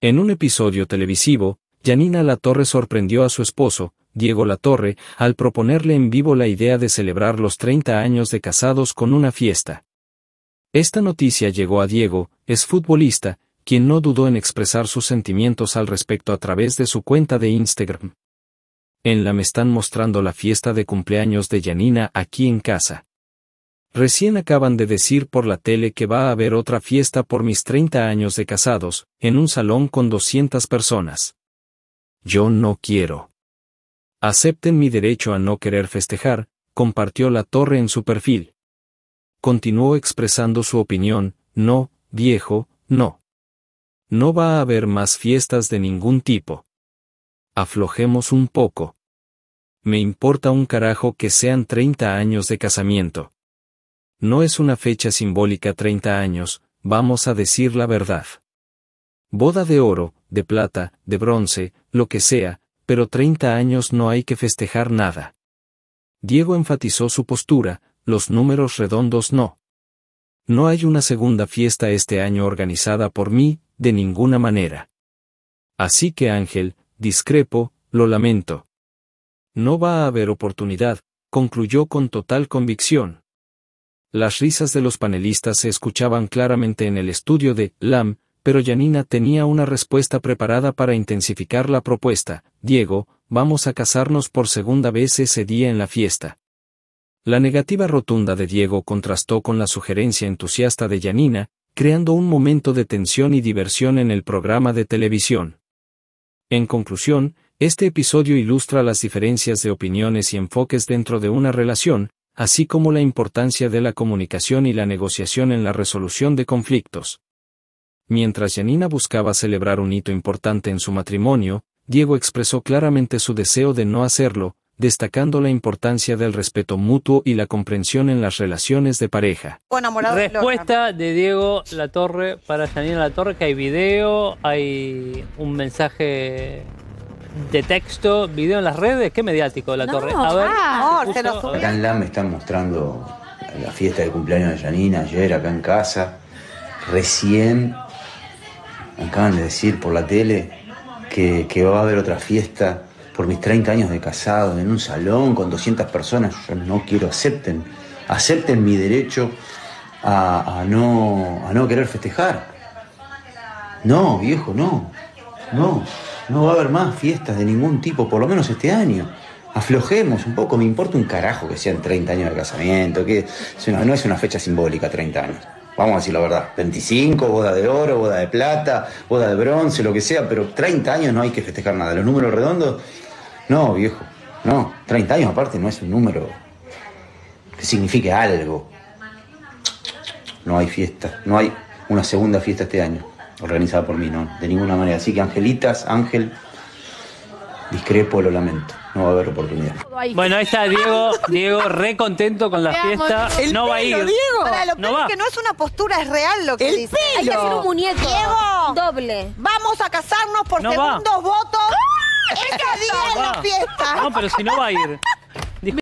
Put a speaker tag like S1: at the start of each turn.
S1: En un episodio televisivo, Yanina Latorre sorprendió a su esposo, Diego Latorre, al proponerle en vivo la idea de celebrar los 30 años de casados con una fiesta. Esta noticia llegó a Diego, es futbolista, quien no dudó en expresar sus sentimientos al respecto a través de su cuenta de Instagram. En la me están mostrando la fiesta de cumpleaños de Yanina aquí en casa. Recién acaban de decir por la tele que va a haber otra fiesta por mis 30 años de casados, en un salón con 200 personas. Yo no quiero. Acepten mi derecho a no querer festejar, compartió la torre en su perfil. Continuó expresando su opinión, no, viejo, no. No va a haber más fiestas de ningún tipo. Aflojemos un poco. Me importa un carajo que sean 30 años de casamiento. No es una fecha simbólica 30 años, vamos a decir la verdad. Boda de oro, de plata, de bronce, lo que sea, pero 30 años no hay que festejar nada. Diego enfatizó su postura, los números redondos no. No hay una segunda fiesta este año organizada por mí, de ninguna manera. Así que Ángel, discrepo, lo lamento. No va a haber oportunidad, concluyó con total convicción. Las risas de los panelistas se escuchaban claramente en el estudio de LAM, pero Yanina tenía una respuesta preparada para intensificar la propuesta. Diego, vamos a casarnos por segunda vez ese día en la fiesta. La negativa rotunda de Diego contrastó con la sugerencia entusiasta de Yanina, creando un momento de tensión y diversión en el programa de televisión. En conclusión, este episodio ilustra las diferencias de opiniones y enfoques dentro de una relación, así como la importancia de la comunicación y la negociación en la resolución de conflictos. Mientras Janina buscaba celebrar un hito importante en su matrimonio, Diego expresó claramente su deseo de no hacerlo, destacando la importancia del respeto mutuo y la comprensión en las relaciones de pareja.
S2: Respuesta de Diego Latorre para Janina Latorre, que hay video, hay un mensaje de texto, video en las redes, qué mediático la torre. Ah,
S1: acá
S2: en LAM me están mostrando la fiesta de cumpleaños de Janina ayer acá en casa. Recién acaban de decir por la tele que, va a haber otra fiesta por mis 30 años de casado en un salón con 200 personas. Yo no quiero acepten, acepten mi derecho a, no, a no querer festejar. No, viejo, no. No. No va a haber más fiestas de ningún tipo, por lo menos este año. Aflojemos un poco, me importa un carajo que sean 30 años de casamiento, que no es una fecha simbólica 30 años. Vamos a decir la verdad, 25, boda de oro, boda de plata, boda de bronce, lo que sea, pero 30 años no hay que festejar nada. Los números redondos, no, viejo, no, 30 años aparte no es un número que signifique algo. No hay fiesta, no hay una segunda fiesta este año organizada por mí, no, de ninguna manera. Así que Angelitas, Ángel, discrepo, lo lamento. No va a haber oportunidad. Bueno, ahí está Diego,
S1: Diego re contento con la fiesta. no va a ir. Para lo
S2: que no es una postura, es real lo que dice. Pelo. Hay que hacer un muñeco. Diego. Doble. Vamos
S1: a casarnos por no segundos votos. ¡Ah! día en la fiesta. No, pero si no va a ir.